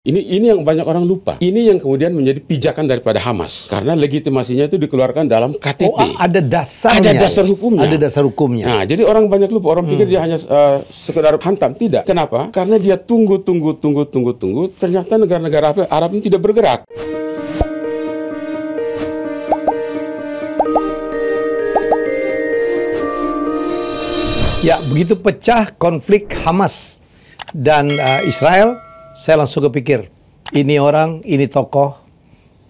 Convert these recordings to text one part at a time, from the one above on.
Ini ini yang banyak orang lupa. Ini yang kemudian menjadi pijakan daripada Hamas karena legitimasinya itu dikeluarkan dalam KTT. Oh, ada dasarnya. Ada dasar hukumnya. Ada dasar hukumnya. Nah, jadi orang banyak lupa. Orang hmm. pikir dia hanya uh, sekedar hantam. Tidak. Kenapa? Karena dia tunggu tunggu tunggu tunggu tunggu ternyata negara-negara Arab ini tidak bergerak. Ya, begitu pecah konflik Hamas dan uh, Israel saya langsung kepikir, ini orang, ini tokoh,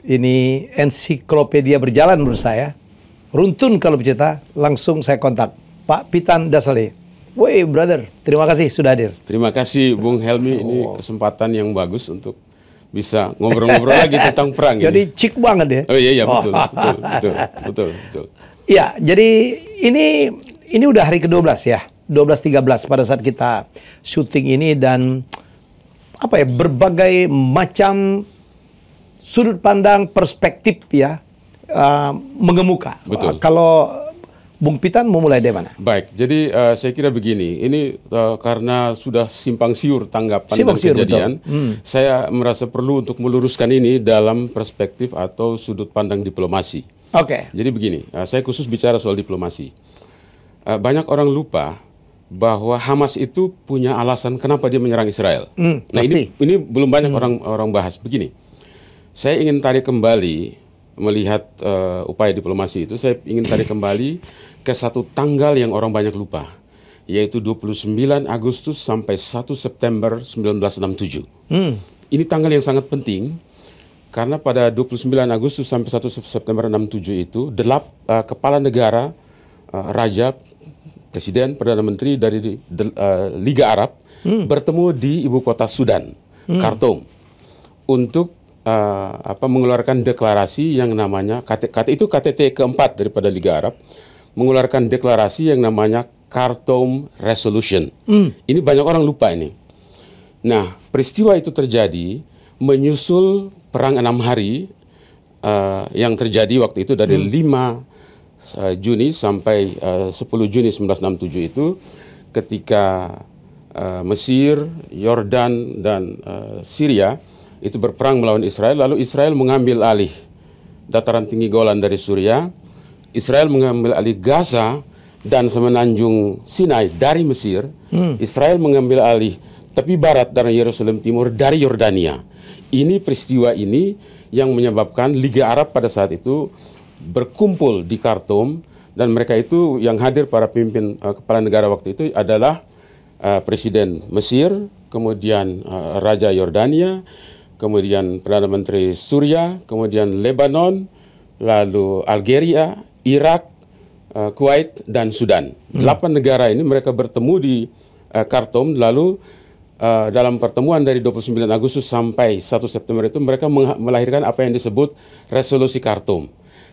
ini ensiklopedia berjalan menurut saya. Runtun kalau bercerita, langsung saya kontak. Pak Pitan Dasali. Woi brother, terima kasih sudah hadir. Terima kasih Bung Helmi, ini oh. kesempatan yang bagus untuk bisa ngobrol-ngobrol lagi tentang perang. Jadi cik banget ya. Oh iya iya betul, oh. betul, betul, betul, betul. Iya, jadi ini ini udah hari ke-12 ya. 12 13 pada saat kita syuting ini dan apa ya berbagai macam sudut pandang perspektif ya uh, mengemuka. Betul. Uh, kalau Bung Pitan mau mulai dari mana? Baik, jadi uh, saya kira begini, ini uh, karena sudah simpang siur tanggapan simpang dan siur, kejadian, Hmm. saya merasa perlu untuk meluruskan ini dalam perspektif atau sudut pandang diplomasi. Oke. Okay. Jadi begini, uh, saya khusus bicara soal diplomasi. Uh, banyak orang lupa bahwa Hamas itu punya alasan kenapa dia menyerang Israel. Mm, nah ini ini belum banyak hmm. orang orang bahas. Begini, saya ingin tarik kembali melihat uh, upaya diplomasi itu. Saya ingin tarik kembali ke satu tanggal yang orang banyak lupa, yaitu 29 Agustus sampai 1 September 1967. Mm. Ini tanggal yang sangat penting karena pada 29 Agustus sampai 1 September 67 itu delap uh, kepala negara uh, eh, raja Presiden Perdana Menteri dari uh, Liga Arab hmm. bertemu di ibu kota Sudan, hmm. Khartoum, untuk uh, apa mengeluarkan deklarasi yang namanya KT, KT itu KTT keempat daripada Liga Arab mengeluarkan deklarasi yang namanya Khartoum Resolution. Hmm. Ini banyak orang lupa ini. Nah, peristiwa itu terjadi menyusul perang enam hari uh, yang terjadi waktu itu dari hmm. lima Eh, Juni sampai 10 eh, Juni 1967 itu ketika eh, Mesir, Yordan dan uh, Syria itu berperang melawan Israel lalu Israel mengambil alih dataran tinggi Golan dari Suria, Israel mengambil alih Gaza dan semenanjung Sinai dari Mesir. Hmm. Israel mengambil alih tepi barat dan Yerusalem timur dari Yordania. Ini peristiwa ini yang menyebabkan Liga Arab pada saat itu berkumpul di Khartoum dan mereka itu yang hadir para pimpin uh, eh, kepala negara waktu itu adalah uh, Presiden Mesir, kemudian uh, Raja Yordania, kemudian Perdana Menteri Suriah, kemudian Lebanon, lalu Algeria, Irak, uh, Kuwait dan Sudan. Hmm. Delapan negara ini mereka bertemu di uh, Khartoum lalu Uh, dalam pertemuan dari 29 Agustus sampai 1 September itu mereka melahirkan apa yang disebut resolusi Khartoum.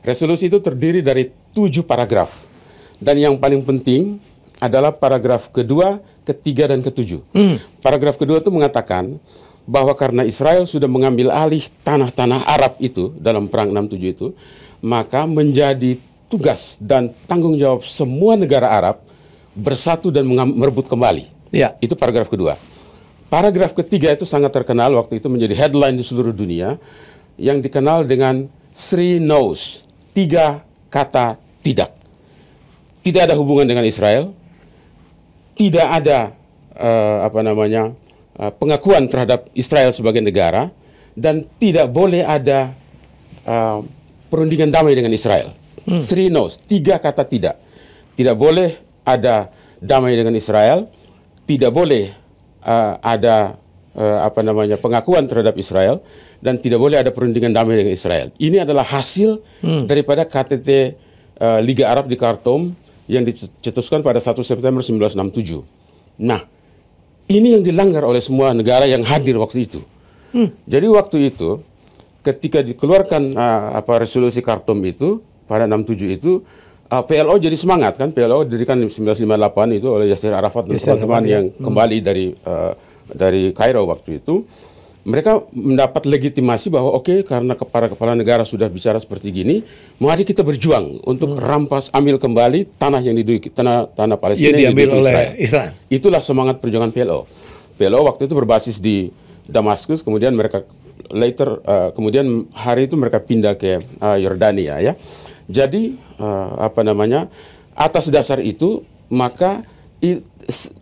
Resolusi itu terdiri dari tujuh paragraf. Dan yang paling penting adalah paragraf kedua, ketiga, dan ketujuh. Hmm. Paragraf kedua itu mengatakan bahwa karena Israel sudah mengambil alih tanah-tanah Arab itu dalam Perang 67 itu, maka menjadi tugas dan tanggung jawab semua negara Arab bersatu dan merebut kembali. Ya. Itu paragraf kedua. Paragraf ketiga itu sangat terkenal waktu itu menjadi headline di seluruh dunia yang dikenal dengan Three No's tiga kata tidak. Tidak ada hubungan dengan Israel, tidak ada uh, apa namanya uh, pengakuan terhadap Israel sebagai negara dan tidak boleh ada uh, perundingan damai dengan Israel. Hmm. Sri no's, tiga kata tidak. Tidak boleh ada damai dengan Israel, tidak boleh uh, ada uh, apa namanya pengakuan terhadap Israel dan tidak boleh ada perundingan damai dengan Israel. Ini adalah hasil hmm. daripada KTT uh, eh, Liga Arab di Khartoum yang dicetuskan pada 1 September 1967. Nah, ini yang dilanggar oleh semua negara yang hadir waktu itu. Hmm. Jadi waktu itu ketika dikeluarkan uh, apa resolusi Khartoum itu pada 67 itu uh, PLO jadi semangat kan PLO didirikan 1958 itu oleh Yasser Arafat dan teman-teman ya. yang hmm. kembali dari uh, dari Kairo waktu itu mereka mendapat legitimasi bahwa oke okay, karena kepala kepala negara sudah bicara seperti gini, mari kita berjuang untuk hmm. rampas ambil kembali tanah yang diduduki tanah tanah Palestina yang diambil oleh Israel. Israel. Itulah semangat perjuangan PLO. PLO waktu itu berbasis di Damaskus, kemudian mereka later uh, kemudian hari itu mereka pindah ke uh, ya. Jadi uh, apa namanya atas dasar itu maka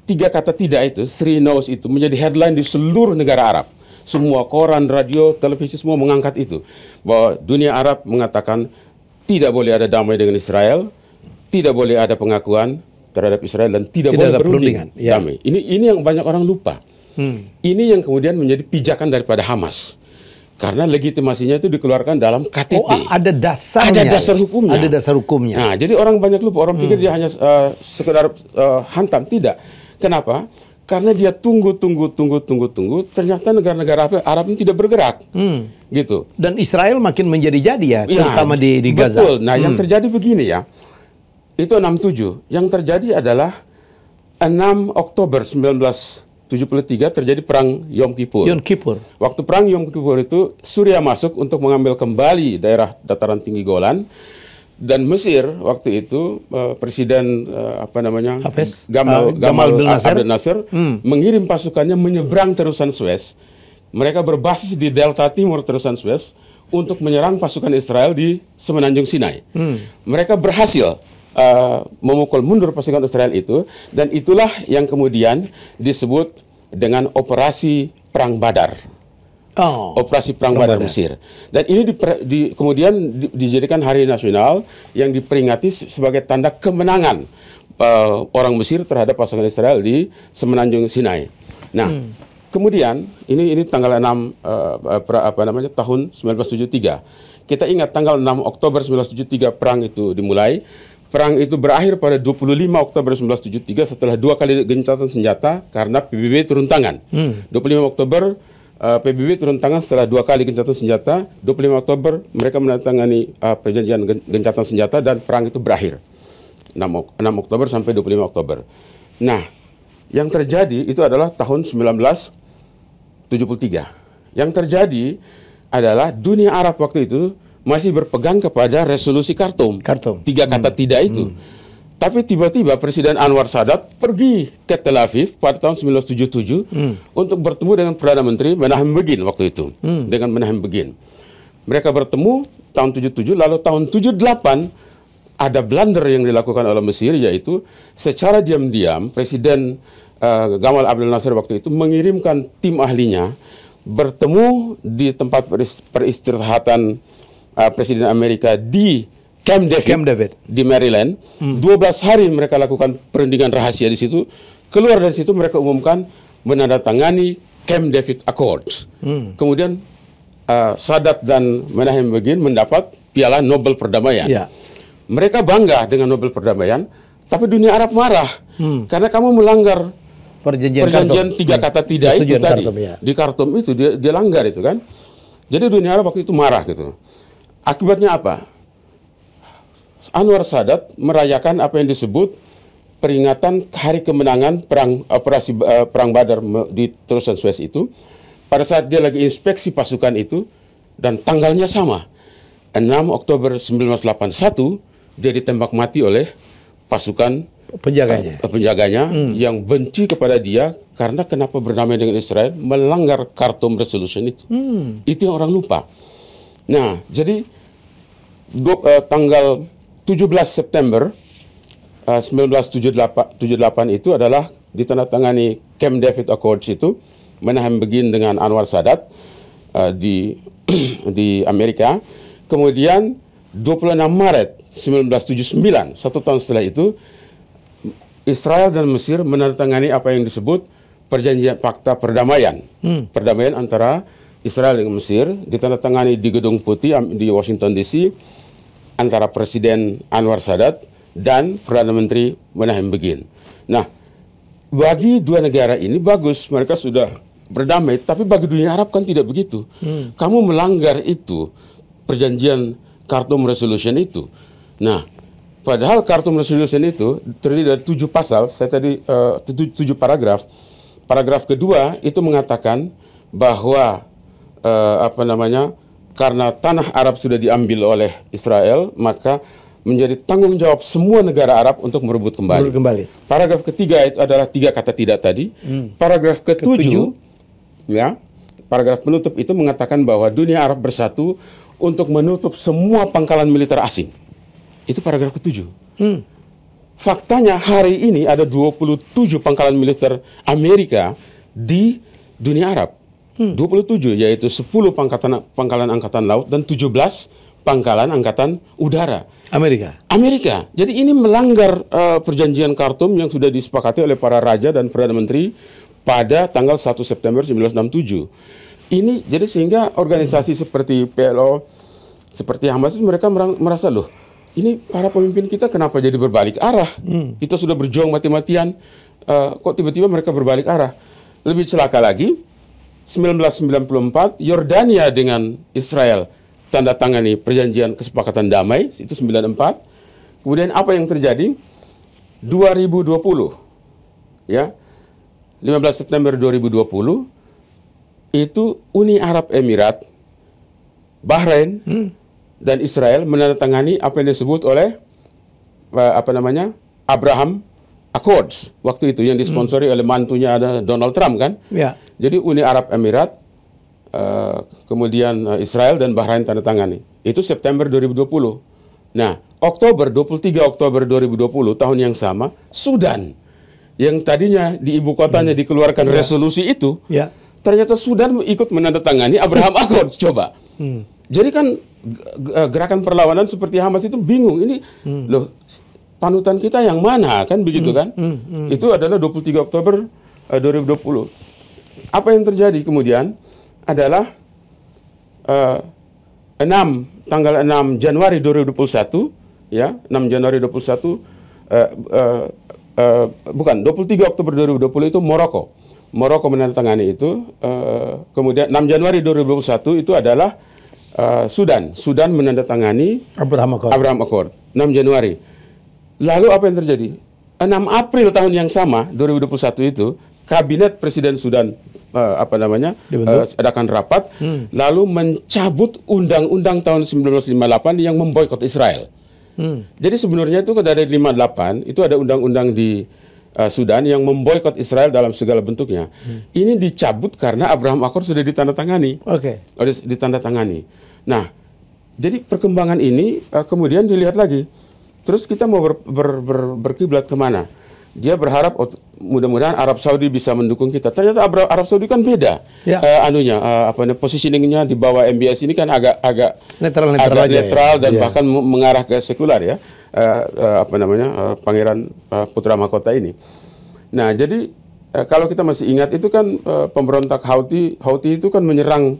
tiga kata tidak itu, Sri Nose itu menjadi headline di seluruh negara Arab. Semua koran, radio, televisi semua mengangkat itu bahwa dunia Arab mengatakan tidak boleh ada damai dengan Israel, tidak boleh ada pengakuan terhadap Israel dan tidak, tidak boleh ada perundingan. Ya. Ini ini yang banyak orang lupa. Hmm. Ini yang kemudian menjadi pijakan daripada Hamas. Karena legitimasinya itu dikeluarkan dalam KTT. Oh, ada dasarnya. Ada ya? dasar hukumnya. Ada dasar hukumnya. Nah, jadi orang banyak lupa, orang hmm. pikir dia hanya uh, sekedar uh, hantam, tidak. Kenapa? Karena dia tunggu, tunggu, tunggu, tunggu, tunggu. Ternyata negara-negara Arab ini tidak bergerak, hmm. gitu. Dan Israel makin menjadi-jadi ya, ya, terutama di, di Gaza. Betul. Nah, hmm. yang terjadi begini ya, itu 67. Yang terjadi adalah 6 Oktober 19 73 terjadi perang Yom Kippur. Yom Kippur. Waktu perang Yom Kippur itu Suriah masuk untuk mengambil kembali daerah dataran tinggi Golan dan Mesir waktu itu uh, presiden uh, apa namanya Hafiz. Gamal uh, Gamal, Gamal Abdel Nasser, Nasser hmm. mengirim pasukannya menyeberang terusan Suez. Mereka berbasis di delta timur terusan Suez untuk menyerang pasukan Israel di semenanjung Sinai. Hmm. Mereka berhasil uh, memukul mundur pasukan Israel itu dan itulah yang kemudian disebut dengan operasi perang Badar. Oh, operasi perang Badar, Mesir. Dan ini di, di, kemudian di, dijadikan hari nasional yang diperingati sebagai tanda kemenangan uh, orang Mesir terhadap pasukan Israel di semenanjung Sinai. Nah, hmm. kemudian ini ini tanggal 6 uh, eh, pra, apa namanya tahun 1973. Kita ingat tanggal 6 Oktober 1973 perang itu dimulai Perang itu berakhir pada 25 Oktober 1973 setelah dua kali gencatan senjata karena PBB turun tangan. Hmm. 25 Oktober uh, eh, PBB turun tangan setelah dua kali gencatan senjata. 25 Oktober mereka menandatangani uh, perjanjian gencatan senjata dan perang itu berakhir. 6, 6 Oktober sampai 25 Oktober. Nah, yang terjadi itu adalah tahun 1973. Yang terjadi adalah dunia Arab waktu itu masih berpegang kepada resolusi Kartum. Kartum. Tiga kata hmm. tidak itu. Hmm. Tapi tiba-tiba Presiden Anwar Sadat pergi ke Tel Aviv pada tahun 1977 hmm. untuk bertemu dengan Perdana Menteri Menahem Begin waktu itu. Hmm. Dengan Menahem Begin. Mereka bertemu tahun 77 lalu tahun 78 ada blunder yang dilakukan oleh Mesir yaitu secara diam-diam Presiden uh, Gamal Abdel Nasser waktu itu mengirimkan tim ahlinya bertemu di tempat peristirahatan uh, Presiden Amerika di Camp David, Camp David. di Maryland. Hmm. 12 hari mereka lakukan perundingan rahasia di situ. Keluar dari situ mereka umumkan menandatangani Camp David Accords. Hmm. Kemudian uh, Sadat dan Menahem Begin mendapat piala Nobel perdamaian. Yeah. Mereka bangga dengan Nobel perdamaian, tapi dunia Arab marah hmm. karena kamu melanggar perjanjian, perjanjian tiga hmm. kata tidak Persetujuan itu tadi Kartum, ya. di Kartum itu dia, dia langgar itu kan. Jadi dunia Arab waktu itu marah gitu. Akibatnya apa? Anwar Sadat merayakan apa yang disebut peringatan hari kemenangan perang eh, operasi uh, perang Badar di Terusan Suez itu. Pada saat dia lagi inspeksi pasukan itu dan tanggalnya sama. 6 Oktober 1981 dia ditembak mati oleh pasukan penjaganya, uh, penjaganya hmm. yang benci kepada dia karena kenapa bernama dengan Israel melanggar Khartoum Resolution itu. Hmm. Itu yang orang lupa. Nah, jadi go, uh, eh, tanggal 17 September uh, 1978 78 itu adalah ditandatangani Camp David Accords itu Menahan Begin dengan Anwar Sadat uh, di di Amerika. Kemudian 26 Maret 1979, satu tahun setelah itu, Israel dan Mesir menandatangani apa yang disebut perjanjian fakta perdamaian. Hmm. Perdamaian antara Israel dengan Mesir ditandatangani di Gedung Putih di Washington DC antara Presiden Anwar Sadat dan Perdana Menteri Menachem Begin. Nah, bagi dua negara ini bagus mereka sudah berdamai, tapi bagi dunia Arab kan tidak begitu. Hmm. Kamu melanggar itu perjanjian Khartoum Resolution itu. Nah, padahal Khartoum Resolution itu terdiri dari tujuh pasal. Saya tadi uh, tujuh, tujuh paragraf. Paragraf kedua itu mengatakan bahwa uh, apa namanya karena tanah Arab sudah diambil oleh Israel maka menjadi tanggung jawab semua negara Arab untuk merebut kembali. kembali. Paragraf ketiga itu adalah tiga kata tidak tadi. Hmm. Paragraf ketujuh, ketujuh, ya, paragraf penutup itu mengatakan bahwa dunia Arab bersatu untuk menutup semua pangkalan militer asing. Itu paragraf ketujuh. Hmm. Faktanya hari ini ada 27 pangkalan militer Amerika di dunia Arab. Hmm. 27 yaitu 10 pangkatan pangkalan angkatan laut dan 17 pangkalan angkatan udara. Amerika. Amerika. Jadi ini melanggar uh, perjanjian Khartoum yang sudah disepakati oleh para raja dan perdana menteri pada tanggal 1 September 1967. Ini jadi sehingga organisasi hmm. seperti PLO seperti Hamas mereka merasa loh ini para pemimpin kita kenapa jadi berbalik arah? Hmm. Kita sudah berjuang mati-matian, uh, kok tiba-tiba mereka berbalik arah? Lebih celaka lagi, 1994 Yordania dengan Israel tanda tangani perjanjian kesepakatan damai itu 94. Kemudian apa yang terjadi? 2020 ya. 15 September 2020 itu Uni Arab Emirat, Bahrain hmm. dan Israel menandatangani apa yang disebut oleh eh, apa namanya? Abraham Accords waktu itu yang disponsori hmm. oleh mantunya ada Donald Trump kan. Ya. Jadi Uni Arab Emirat, uh, kemudian eh, Israel dan Bahrain tanda tangani. Itu September 2020. Nah, Oktober 23 Oktober 2020 tahun yang sama Sudan yang tadinya di ibu kotanya hmm. dikeluarkan ya. resolusi itu, ya. ternyata Sudan ikut menandatangani Abraham Accords coba. Hmm. Jadi kan gerakan perlawanan seperti Hamas itu bingung ini hmm. loh panutan kita yang mana kan begitu hmm, kan? Hmm, hmm, hmm. Itu adalah 23 Oktober eh, uh, 2020. Apa yang terjadi kemudian adalah uh, eh, 6 tanggal 6 Januari 2021 ya, 6 Januari 2021 uh, uh, uh, bukan 23 Oktober 2020 itu Maroko. Maroko menandatangani itu uh, kemudian 6 Januari 2021 itu adalah uh, Sudan. Sudan menandatangani Abraham Accord. Abraham Accord 6 Januari. Lalu apa yang terjadi? 6 April tahun yang sama 2021 itu kabinet Presiden Sudan uh, apa namanya uh, adakan rapat hmm. lalu mencabut undang-undang tahun 1958 yang memboikot Israel. Hmm. Jadi sebenarnya itu kan dari 58 itu ada undang-undang di uh, Sudan yang memboikot Israel dalam segala bentuknya. Hmm. Ini dicabut karena Abraham Accord sudah ditandatangani. Oke. Okay. Ditandatangani. Nah, jadi perkembangan ini uh, kemudian dilihat lagi Terus kita mau ber, ber, ber, berkiblat kemana? Dia berharap mudah-mudahan Arab Saudi bisa mendukung kita. Ternyata Arab Saudi kan beda. Ya. Uh, anunya uh, apa namanya positioningnya di bawah MBS ini kan agak agak ya. netral, netral, agak netral ya. dan ya. bahkan mengarah ke sekular ya. Uh, uh, apa namanya uh, Pangeran uh, Putra Mahkota ini. Nah jadi uh, kalau kita masih ingat itu kan uh, pemberontak Houthi Houthi itu kan menyerang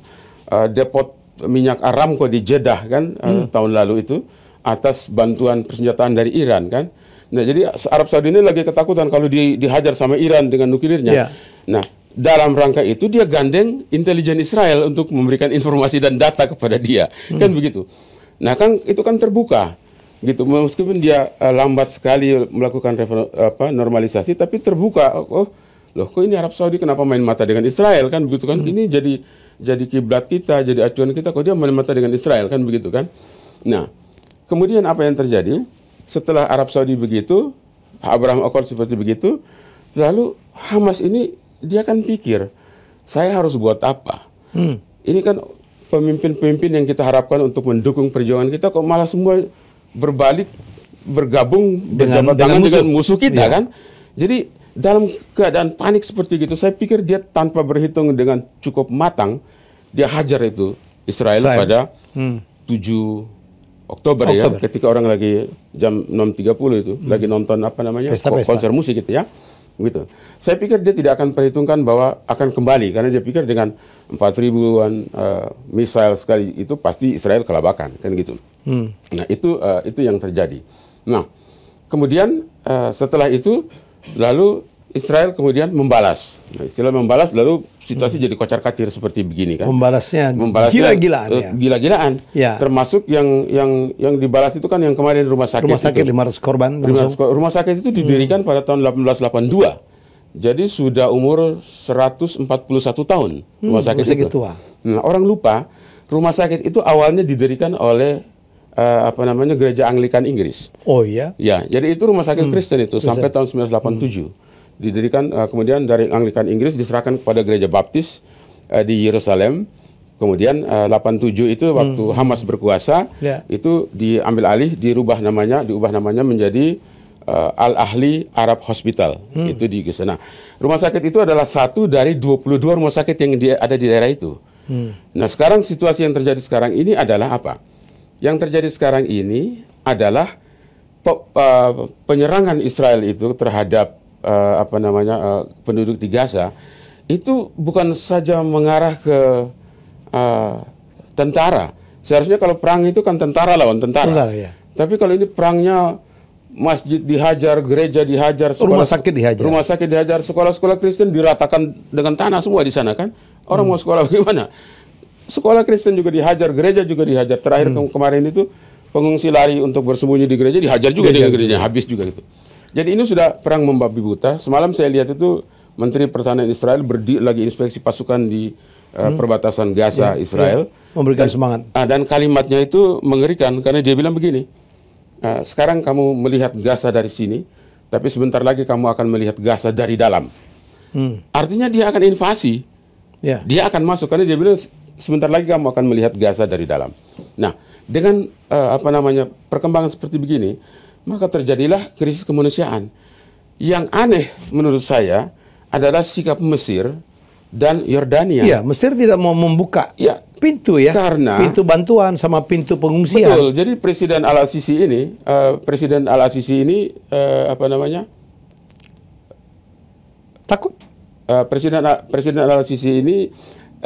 uh, depot minyak Aramco di Jeddah kan hmm. tahun lalu itu atas bantuan persenjataan dari Iran kan. Nah, jadi Arab Saudi ini lagi ketakutan kalau di, dihajar sama Iran dengan nuklirnya. Yeah. Nah, dalam rangka itu dia gandeng intelijen Israel untuk memberikan informasi dan data kepada dia. Hmm. Kan begitu. Nah, kan itu kan terbuka gitu meskipun dia uh, lambat sekali melakukan apa normalisasi tapi terbuka oh, oh loh kok ini Arab Saudi kenapa main mata dengan Israel kan begitu kan hmm. ini jadi jadi kiblat kita jadi acuan kita kok dia main mata dengan Israel kan begitu kan nah Kemudian apa yang terjadi? Setelah Arab Saudi begitu, Abraham Accord seperti begitu, lalu Hamas ini dia akan pikir, saya harus buat apa? Hmm. Ini kan pemimpin-pemimpin yang kita harapkan untuk mendukung perjuangan kita kok malah semua berbalik bergabung dengan, berjabat dengan tangan musuh. dengan musuh kita ya. kan. Jadi dalam keadaan panik seperti itu, saya pikir dia tanpa berhitung dengan cukup matang, dia hajar itu Israel, Israel. pada hmm. 7 Oktober, Oktober ya, ketika orang lagi jam 6.30 itu hmm. lagi nonton apa namanya pesta, pesta. konser musik gitu ya, gitu. Saya pikir dia tidak akan perhitungkan bahwa akan kembali karena dia pikir dengan 4 ribuan uh, misal sekali itu pasti Israel kelabakan kan gitu. Hmm. Nah itu uh, itu yang terjadi. Nah kemudian uh, setelah itu lalu Israel kemudian membalas. Nah, istilah membalas lalu situasi hmm. jadi kocar-kacir seperti begini kan. Membalasnya, Membalasnya gila-gilaan eh, ya. Gila-gilaan. Ya. Termasuk yang yang yang dibalas itu kan yang kemarin rumah sakit Rumah sakit itu. 500 korban. Rumah, rumah sakit itu didirikan hmm. pada tahun 1882. Jadi sudah umur 141 tahun hmm, rumah sakit, rumah sakit itu. Tua. Nah, orang lupa rumah sakit itu awalnya didirikan oleh uh, apa namanya gereja Anglikan Inggris. Oh iya. Ya, jadi itu rumah sakit hmm. Kristen itu Kristen. sampai tahun 1987. Hmm didirikan uh, kemudian dari Anglikan Inggris diserahkan kepada gereja Baptis uh, di Yerusalem. Kemudian eh, uh, 87 itu waktu hmm. Hamas berkuasa yeah. itu diambil alih, dirubah namanya, diubah namanya menjadi uh, Al Ahli Arab Hospital. Hmm. Itu di sana. rumah sakit itu adalah satu dari 22 rumah sakit yang di, ada di daerah itu. Hmm. Nah, sekarang situasi yang terjadi sekarang ini adalah apa? Yang terjadi sekarang ini adalah pe, uh, penyerangan Israel itu terhadap uh, apa namanya uh, penduduk di Gaza itu bukan saja mengarah ke uh, tentara. Seharusnya kalau perang itu kan tentara lawan tentara. tentara ya. Tapi kalau ini perangnya masjid dihajar, gereja dihajar, sekolah, rumah sakit dihajar, rumah sakit dihajar, sekolah-sekolah Kristen diratakan dengan tanah semua di sana kan. Orang hmm. mau sekolah bagaimana? Sekolah Kristen juga dihajar, gereja juga dihajar. Terakhir hmm. kemarin itu pengungsi lari untuk bersembunyi di gereja dihajar juga gereja. dengan gerejanya habis juga gitu. Jadi ini sudah perang membabi buta. Semalam saya lihat itu Menteri Pertahanan Israel berdi lagi inspeksi pasukan di uh, hmm. perbatasan Gaza ya, Israel. Ya. Memberikan dan, semangat. Uh, dan kalimatnya itu mengerikan karena dia bilang begini. Uh, sekarang kamu melihat Gaza dari sini, tapi sebentar lagi kamu akan melihat Gaza dari dalam. Hmm. Artinya dia akan invasi. Ya. Dia akan masuk karena dia bilang sebentar lagi kamu akan melihat Gaza dari dalam. Nah, dengan uh, apa namanya perkembangan seperti begini, maka terjadilah krisis kemanusiaan. Yang aneh menurut saya adalah sikap Mesir dan Yordania. Iya, Mesir tidak mau membuka ya, pintu ya. Karena pintu bantuan sama pintu pengungsian. Betul. Jadi Presiden Al Sisi ini, uh, Presiden Al Sisi ini uh, apa namanya? Takut. Uh, eh, Presiden Presiden Al Sisi ini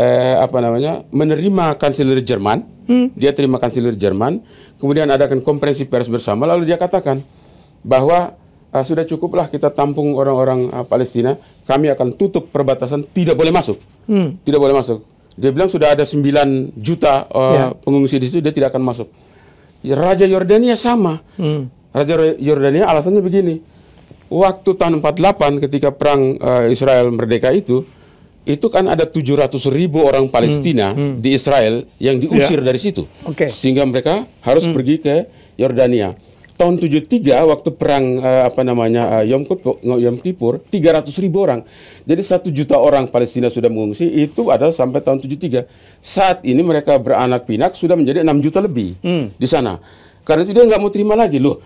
uh, apa namanya? menerima Kanselir Jerman Hmm. Dia terima kanselir Jerman, kemudian adakan konferensi pers bersama, lalu dia katakan bahwa uh, sudah cukuplah kita tampung orang-orang uh, Palestina, kami akan tutup perbatasan, tidak boleh masuk, hmm. tidak boleh masuk. Dia bilang sudah ada 9 juta uh, ah, yeah. pengungsi di situ, dia tidak akan masuk. Ya, Raja Yordania sama, hmm. Raja Yordania alasannya begini, waktu tahun 48 ketika perang uh, Israel merdeka itu itu kan ada 700 ribu orang hmm. Palestina hmm. Hmm. di Israel yang ya. diusir ya. dari situ. Okay. Sehingga mereka harus hmm. pergi ke Yordania. Tahun 73 waktu perang uh, apa namanya uh, Yom Kippur, Yom Kippur 300 ribu orang. Jadi satu juta orang Palestina sudah mengungsi itu ada sampai tahun 73. Saat ini mereka beranak pinak sudah menjadi 6 juta lebih hmm. di sana. Karena itu dia nggak mau terima lagi loh.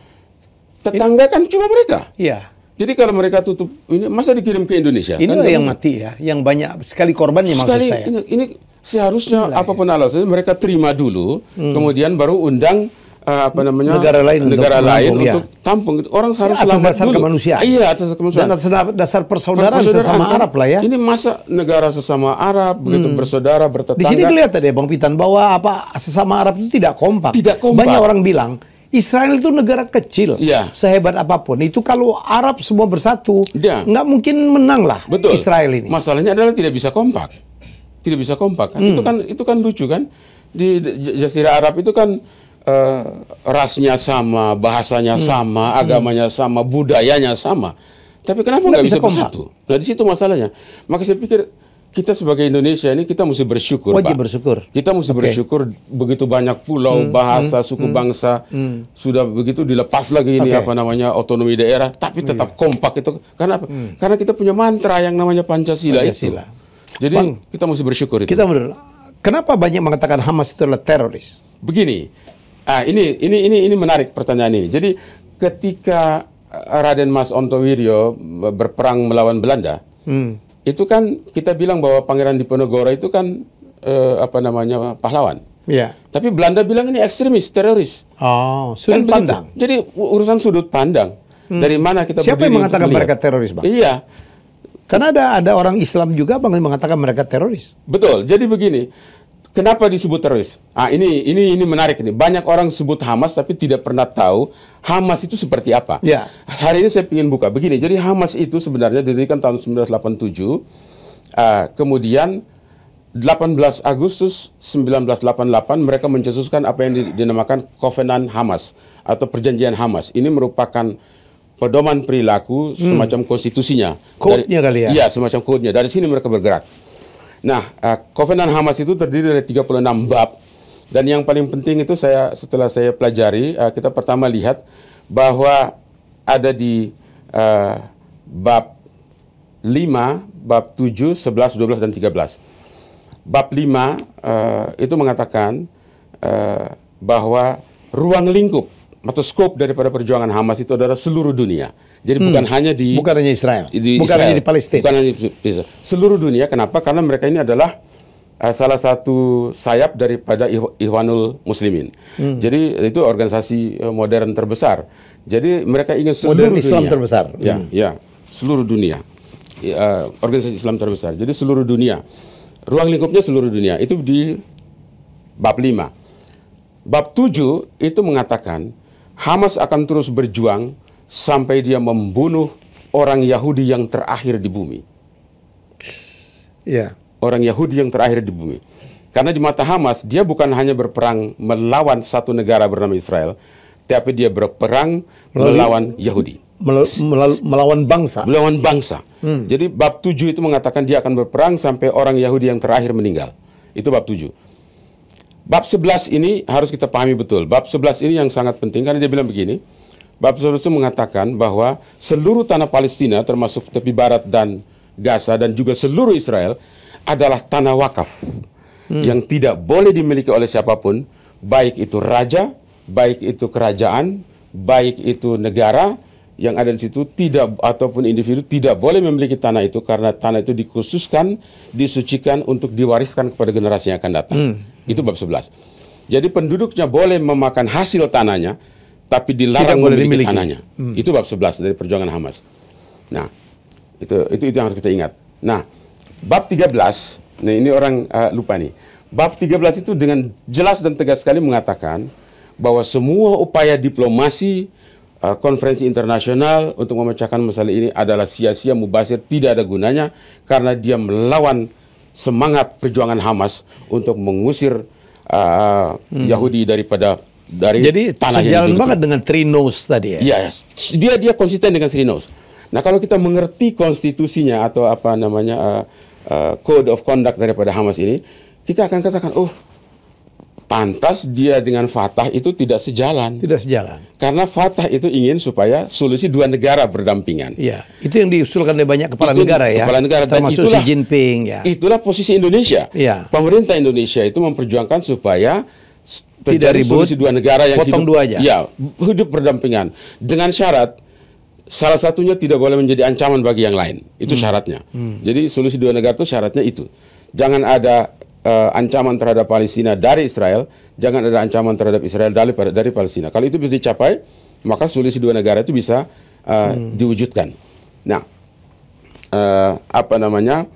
Tetangga kan cuma mereka. Iya. Yeah jadi kalau mereka tutup ini masa dikirim ke Indonesia? Ini kan yang mati ya, yang banyak sekali korbannya sekali, maksud saya. Ini, ini seharusnya Inilah ya. apapun ya. alasannya mereka terima dulu, hmm. kemudian baru undang uh, apa hmm. namanya negara lain negara ya. untuk lain tampung, untuk ya. tampung orang harus ya, atas selamat dasar dulu. kemanusiaan iya atas dasar kemanusiaan dan atas dasar persaudaraan, persaudaraan sesama Arab lah ya ini masa negara sesama Arab hmm. begitu bersaudara bertetangga di sini kelihatan ya bang Pitan bahwa apa sesama Arab itu tidak kompak tidak kompak banyak orang bilang Israel itu negara kecil, ya. sehebat apapun itu kalau Arab semua bersatu, ya. mungkin menang lah Betul. Israel ini. Masalahnya adalah tidak bisa kompak, tidak bisa kompak. Kan? Hmm. Itu kan itu kan lucu kan di Jazirah Arab itu kan uh, rasnya sama, bahasanya hmm. sama, hmm. agamanya hmm. sama, budayanya sama. Tapi kenapa nggak bisa, bisa bersatu? Nah di situ masalahnya. Maka saya pikir kita sebagai Indonesia ini kita mesti bersyukur, Wajib Pak. bersyukur. Kita mesti okay. bersyukur begitu banyak pulau, hmm, bahasa, hmm, suku hmm, bangsa hmm. sudah begitu dilepas lagi ini okay. apa namanya otonomi daerah, tapi hmm. tetap kompak itu karena hmm. karena kita punya mantra yang namanya Pancasila, Pancasila. itu. Jadi Bang, kita mesti bersyukur itu. Kita benar. Kenapa banyak mengatakan Hamas itu adalah teroris? Begini. Ah, ini ini ini ini menarik pertanyaan ini. Jadi ketika Raden Mas Onto berperang melawan Belanda, hmm itu kan kita bilang bahwa Pangeran Diponegoro itu kan eh, apa namanya pahlawan. Iya. Tapi Belanda bilang ini ekstremis, teroris. Oh, kan sudut kan pandang. Begitu. Jadi urusan sudut pandang. Hmm. Dari mana kita Siapa yang mengatakan mereka teroris, Bang? Iya. Karena ada ada orang Islam juga Bang yang mengatakan mereka teroris. Betul. Jadi begini, Kenapa disebut teroris? Ah ini ini ini menarik nih Banyak orang sebut Hamas tapi tidak pernah tahu Hamas itu seperti apa. Ya. Hari ini saya ingin buka begini. Jadi Hamas itu sebenarnya didirikan tahun 1987. Uh, ah, kemudian 18 Agustus 1988 mereka mencetuskan apa yang dinamakan Covenant Hamas atau perjanjian Hamas. Ini merupakan pedoman perilaku hmm. semacam hmm. konstitusinya. Kodenya kali ya? Iya, semacam kodenya. Dari sini mereka bergerak. Nah, uh, Covenant Hamas itu terdiri dari 36 bab dan yang paling penting itu saya setelah saya pelajari uh, kita pertama lihat bahwa ada di uh, bab 5, bab 7, 11, 12 dan 13. Bab 5 uh, itu mengatakan uh, bahwa ruang lingkup atau skop daripada perjuangan Hamas itu adalah seluruh dunia. Jadi hmm. bukan hanya di bukan hanya Israel, di bukan Israel, hanya di Palestina, bukan hanya di seluruh dunia. Kenapa? Karena mereka ini adalah uh, salah satu sayap daripada Ikhwanul Muslimin. Hmm. Jadi itu organisasi eh, modern terbesar. Jadi mereka ingin seluruh modern dunia. Islam terbesar. Ya, hmm. ya, seluruh dunia. Uh, organisasi Islam terbesar. Jadi seluruh dunia. Ruang lingkupnya seluruh dunia. Itu di bab lima, Bab tujuh itu mengatakan Hamas akan terus berjuang sampai dia membunuh orang Yahudi yang terakhir di bumi. Ya. Orang Yahudi yang terakhir di bumi. Karena di mata Hamas dia bukan hanya berperang melawan satu negara bernama Israel, tapi dia berperang melalui, melawan Yahudi. Melalui, melawan bangsa. Melawan bangsa. Hmm. Jadi bab 7 itu mengatakan dia akan berperang sampai orang Yahudi yang terakhir meninggal. Itu bab 7. Bab 11 ini harus kita pahami betul. Bab 11 ini yang sangat penting karena dia bilang begini. Bab 11 itu mengatakan bahwa seluruh tanah Palestina termasuk tepi barat dan Gaza dan juga seluruh Israel adalah tanah wakaf hmm. yang tidak boleh dimiliki oleh siapapun, baik itu raja, baik itu kerajaan, baik itu negara yang ada di situ tidak ataupun individu tidak boleh memiliki tanah itu karena tanah itu dikhususkan, disucikan untuk diwariskan kepada generasi yang akan datang. Hmm. Itu bab 11. Jadi penduduknya boleh memakan hasil tanahnya, tapi dilarang Tidak memiliki, memiliki tanahnya. Hmm. Itu bab 11 dari perjuangan Hamas. Nah, itu itu itu yang harus kita ingat. Nah, bab 13, nah ini orang uh, lupa nih. Bab 13 itu dengan jelas dan tegas sekali mengatakan bahwa semua upaya diplomasi eh, konferensi internasional untuk memecahkan masalah ini adalah sia-sia mubazir, tidak ada gunanya karena dia melawan semangat perjuangan Hamas untuk mengusir uh, hmm. Yahudi daripada dari Jadi tanah sejalan banget dengan Trinos tadi ya. Yes. Dia dia konsisten dengan Trinos. Nah, kalau kita mengerti konstitusinya atau apa namanya uh, uh, code of conduct daripada Hamas ini, kita akan katakan oh Pantas dia dengan Fatah itu tidak sejalan. Tidak sejalan. Karena Fatah itu ingin supaya solusi dua negara berdampingan. Iya, itu yang diusulkan oleh banyak kepala itu, negara ya. Kepala negara termasuk itulah, Xi Jinping ya. Itulah posisi Indonesia. Iya. Pemerintah Indonesia itu memperjuangkan supaya terjadi ribut solusi dua negara yang potong hidup, dua aja. Ya, hidup berdampingan dengan syarat salah satunya tidak boleh menjadi ancaman bagi yang lain. Itu hmm. syaratnya. Hmm. Jadi solusi dua negara itu syaratnya itu. Jangan ada uh, ancaman terhadap Palestina dari Israel, jangan ada ancaman terhadap Israel dari dari Palestina. Kalau itu bisa dicapai, maka solusi dua negara itu bisa uh, hmm. diwujudkan. Nah, uh, apa namanya?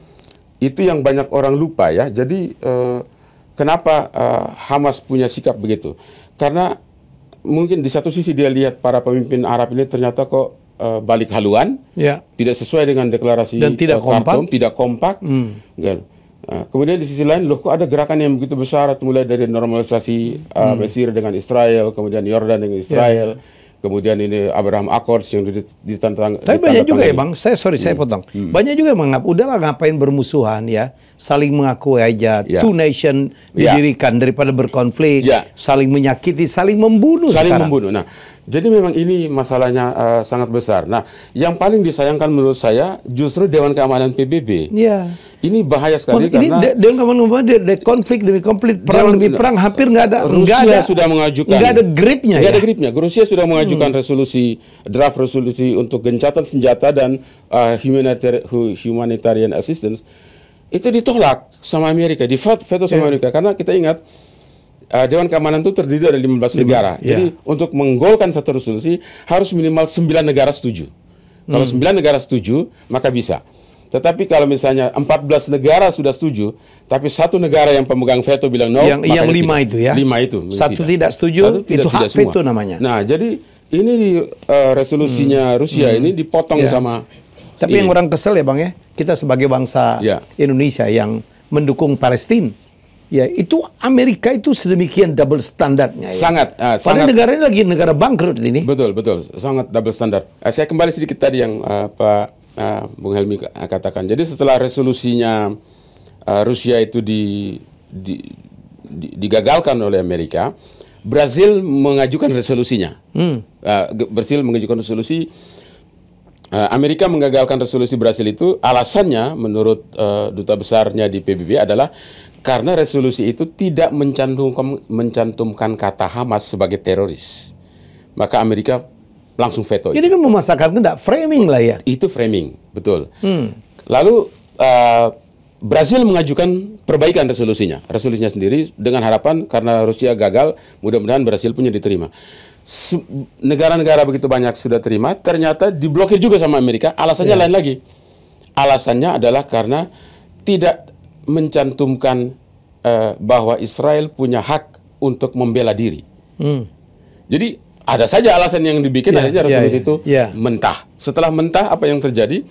Itu yang banyak orang lupa ya. Jadi uh, kenapa uh, Hamas punya sikap begitu? Karena mungkin di satu sisi dia lihat para pemimpin Arab ini ternyata kok balik haluan, ya. tidak sesuai dengan deklarasi dan tidak uh, kompak, tidak kompak. Hmm. Gitu Eh, kemudian di sisi lain, loh kok ada gerakan yang begitu besar mulai dari normalisasi uh, hmm. Mesir dengan Israel, kemudian Yordan dengan ya. Israel, yeah. kemudian ini Abraham Accords yang ditantang. Tapi banyak juga ya bang, saya sorry hmm. saya potong, hmm. banyak juga yang mengap, udahlah ngapain bermusuhan ya saling mengakui aja yeah. two nation ya. didirikan yeah. daripada berkonflik, yeah. saling menyakiti, saling membunuh. Saling sekarang. membunuh. Nah, jadi memang ini masalahnya uh, sangat besar. Nah, yang paling disayangkan menurut saya justru Dewan Keamanan PBB. yeah. Ini bahaya sekali Kon, ini karena Dewan Keamanan PBB konflik demi konflik perang demi perang hampir nggak ada. Rusia ada, sudah mengajukan. Nggak ada gripnya. Nggak ya? ada gripnya. Rusia sudah hmm. mengajukan hmm. resolusi draft resolusi untuk gencatan senjata dan uh, humanitarian assistance itu ditolak sama Amerika, di veto sama iya. Amerika karena kita ingat uh, Dewan Keamanan itu terdiri dari 15 negara. Yeah. Jadi untuk menggolkan satu resolusi harus minimal 9 negara setuju. Hmm. Kalau 9 negara setuju, maka bisa. Tetapi kalau misalnya 14 negara sudah setuju, tapi satu negara yang pemegang veto bilang no, yang, yang lima tidak. itu ya, lima itu satu tidak, tidak setuju, satu tidak, itu tidak hak veto namanya. Nah, jadi ini uh, resolusinya hmm. Rusia hmm. ini dipotong yeah. sama tapi iya. yang orang kesel ya Bang ya, kita sebagai bangsa ya. Indonesia yang mendukung Palestina, ya itu Amerika itu sedemikian double standarnya. Ya. Sangat. Uh, Padahal sangat, negara ini lagi negara bangkrut ini. Betul, betul. Sangat double standar. Uh, ah, saya kembali sedikit tadi yang uh, Pak uh, Bung Helmi katakan. Jadi setelah resolusinya uh, Rusia itu di, di, di, digagalkan oleh Amerika, Brazil mengajukan resolusinya. Hmm. Uh, Brazil mengajukan resolusi Eh, Amerika menggagalkan resolusi Brasil itu alasannya menurut uh, duta besarnya di PBB adalah karena resolusi itu tidak mencantumkan, mencantumkan kata Hamas sebagai teroris. Maka Amerika langsung veto. Jadi kan memasakkan tidak framing lah ya. Itu framing, betul. Hmm. Lalu uh, Brasil mengajukan perbaikan resolusinya, resolusinya sendiri dengan harapan karena Rusia gagal, mudah-mudahan Brasil punya diterima negara-negara begitu banyak sudah terima, ternyata diblokir juga sama Amerika. Alasannya yeah. lain lagi. Alasannya adalah karena tidak mencantumkan uh, bahwa Israel punya hak untuk membela diri. Hmm. Jadi ada saja alasan yang dibikin, yeah, akhirnya iya, resolusi yeah, yeah, itu yeah. mentah. Setelah mentah, apa yang terjadi?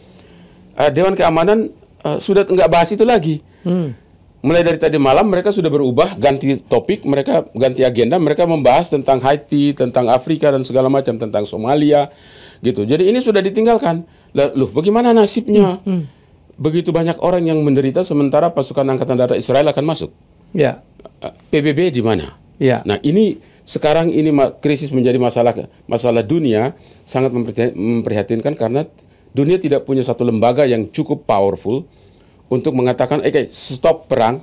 Uh, Dewan Keamanan uh, sudah nggak bahas itu lagi. Hmm mulai dari tadi malam mereka sudah berubah, ganti topik, mereka ganti agenda, mereka membahas tentang Haiti, tentang Afrika dan segala macam, tentang Somalia gitu. Jadi ini sudah ditinggalkan. Loh, bagaimana nasibnya? Hmm, hmm. Begitu banyak orang yang menderita sementara pasukan angkatan darat Israel akan masuk. Ya. Eh, PBB di mana? Ya. Nah, ini sekarang ini krisis menjadi masalah masalah dunia sangat memprihatinkan karena dunia tidak punya satu lembaga yang cukup powerful untuk mengatakan, eh okay, stop perang,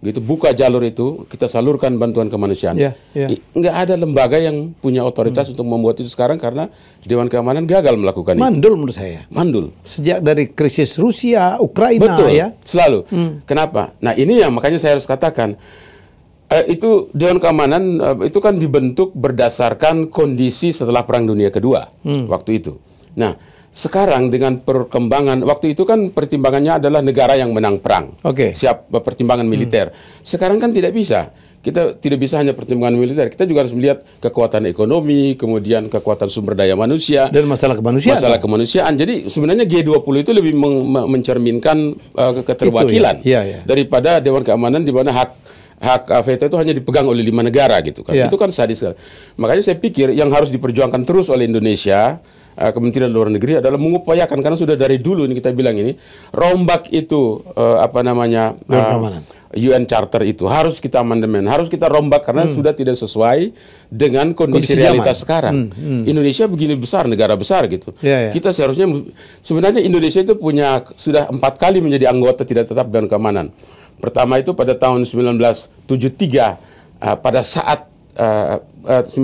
gitu buka jalur itu, kita salurkan bantuan kemanusiaan. Yeah, yeah. Nggak ada lembaga yang punya otoritas hmm. untuk membuat itu sekarang karena Dewan Keamanan gagal melakukan Mandul, itu. Mandul menurut saya. Mandul. Sejak dari krisis Rusia, Ukraina Betul, ya. selalu. Hmm. Kenapa? Nah ini yang makanya saya harus katakan, eh, itu Dewan Keamanan eh, itu kan dibentuk berdasarkan kondisi setelah Perang Dunia Kedua hmm. waktu itu. Nah, sekarang dengan perkembangan waktu itu kan pertimbangannya adalah negara yang menang perang. Oke. Okay. Siap pertimbangan hmm. militer. Hmm. Sekarang kan tidak bisa. Kita tidak bisa hanya pertimbangan militer. Kita juga harus melihat kekuatan ekonomi, kemudian kekuatan sumber daya manusia dan masalah kemanusiaan. Masalah kan? kemanusiaan. Jadi sebenarnya G20 itu lebih mencerminkan uh, keterwakilan ya. Ya, ya. daripada Dewan Keamanan di mana hak hak veto itu hanya dipegang oleh lima negara gitu kan. ya. Itu kan sadis sekali. Makanya saya pikir yang harus diperjuangkan terus oleh Indonesia uh, Kementerian Luar Negeri adalah mengupayakan karena sudah dari dulu ini kita bilang ini rombak itu uh, apa namanya uh, UN Charter itu harus kita amandemen, harus kita rombak karena hmm. sudah tidak sesuai dengan kondisi, kondisi realitas zaman. sekarang. Hmm. Hmm. Indonesia begini besar, negara besar gitu. Ya, ya. Kita seharusnya sebenarnya Indonesia itu punya sudah empat kali menjadi anggota tidak tetap dan keamanan. Pertama itu pada tahun 1973 uh, pada saat uh, uh, 19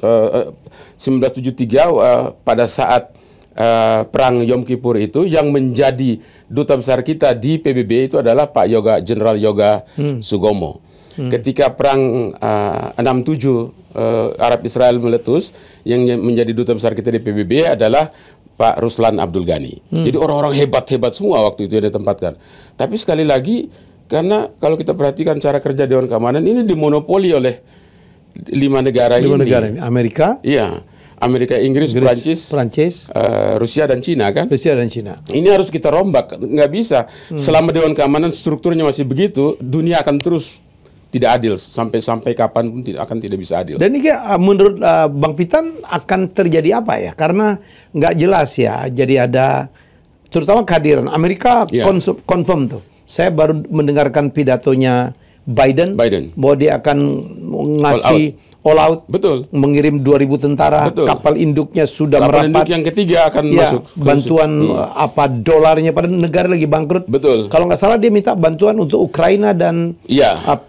1973 eh, eh, uh, eh, pada saat uh, perang Yom Kippur itu yang menjadi duta besar kita di PBB itu adalah Pak Yoga Jenderal Yoga hmm. Sugomo. Hmm. Ketika perang uh, 67 uh, Arab Israel meletus yang menjadi duta besar kita di PBB adalah Pak Ruslan Abdul Ghani. Hmm. Jadi orang-orang hebat-hebat semua waktu itu yang ditempatkan. Tapi sekali lagi karena kalau kita perhatikan cara kerja Dewan Keamanan ini dimonopoli oleh lima negara lima ini. negara ini. Amerika. Iya. Amerika, Inggris, Inggris Perancis Prancis, uh, Rusia dan Cina kan? Rusia dan Cina. Ini harus kita rombak, nggak bisa. Hmm. Selama Dewan Keamanan strukturnya masih begitu, dunia akan terus tidak adil sampai sampai kapan pun tidak akan tidak bisa adil. Dan ini eh, menurut uh, Bang Pitan akan terjadi apa ya? Karena nggak jelas ya. Jadi ada terutama kehadiran Amerika yeah. confirm tuh. Saya baru mendengarkan pidatonya Biden, Biden. bahwa dia akan ngasih all out, all out betul, mengirim 2.000 tentara, betul. kapal induknya sudah kapal merapat, induk yang ketiga akan ya, masuk, bantuan hmm. Eh, apa dolarnya pada negara lagi bangkrut, betul. Kalau nggak salah dia minta bantuan untuk Ukraina dan ya. apa,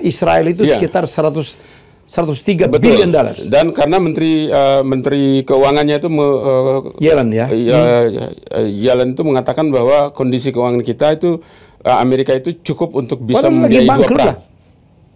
eh, Israel itu ya. sekitar 100 103 Betul. billion dollars. Dan karena menteri uh, menteri keuangannya itu me, uh, Yellen ya. Uh, hmm. Yellen itu mengatakan bahwa kondisi keuangan kita itu Eh, Amerika itu cukup untuk bisa membiayai dua perang. Lah.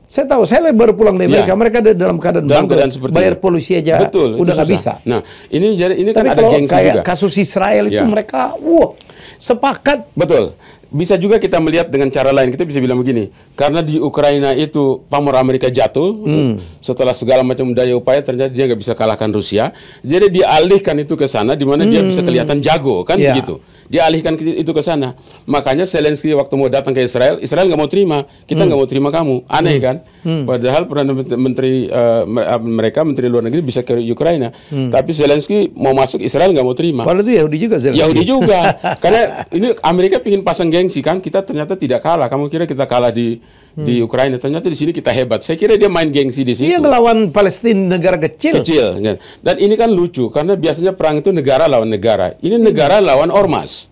Saya tahu, saya baru pulang dari ya. Amerika. Ya. Mereka ada dalam keadaan dalam keadaan bayar polisi aja Betul, udah nggak bisa. Nah, ini jadi ini kan Tapi kan ada gengsi kayak juga. kasus Israel itu ya. mereka wow, sepakat. Betul. Bisa juga kita melihat dengan cara lain. Kita bisa bilang begini, karena di Ukraina itu pamor Amerika jatuh, hmm. setelah segala macam daya upaya ternyata dia nggak bisa kalahkan Rusia. Jadi dialihkan itu ke sana, di mana hmm. dia bisa kelihatan jago kan ya. begitu dia alihkan itu ke sana. Makanya Zelensky waktu mau datang ke Israel, Israel nggak mau terima, kita hmm. nggak hmm. mau terima kamu, aneh hmm. kan? Hmm. Padahal perdana menteri uh, mereka menteri luar negeri bisa ke Ukraina, hmm. tapi Zelensky mau masuk Israel nggak mau terima. Padahal itu Yahudi juga Zelensky. Yahudi juga, karena ini Amerika ingin pasang gengsi kan, kita ternyata tidak kalah. Kamu kira kita kalah di di hmm. Ukraina. Ternyata di sini kita hebat. Saya kira dia main gengsi di sini. Dia melawan Palestina negara kecil. Kecil. Ya. Dan ini kan lucu karena biasanya perang itu negara lawan negara. Ini negara hmm. lawan ormas.